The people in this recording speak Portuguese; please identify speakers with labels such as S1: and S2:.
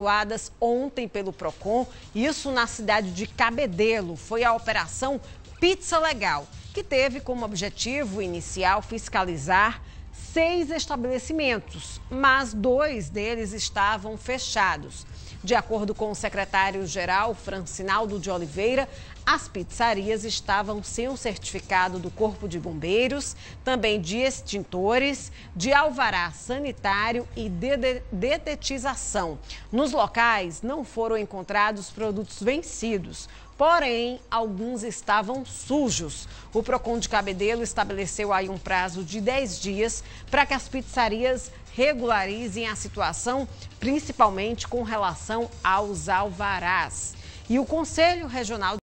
S1: atuadas ontem pelo Procon, isso na cidade de Cabedelo, foi a operação Pizza Legal, que teve como objetivo inicial fiscalizar seis estabelecimentos, mas dois deles estavam fechados. De acordo com o secretário-geral Francinaldo de Oliveira, as pizzarias estavam sem o certificado do Corpo de Bombeiros, também de extintores, de alvará sanitário e de detetização. Nos locais não foram encontrados produtos vencidos. Porém, alguns estavam sujos. O PROCON de Cabedelo estabeleceu aí um prazo de 10 dias para que as pizzarias regularizem a situação, principalmente com relação aos alvarás. E o Conselho Regional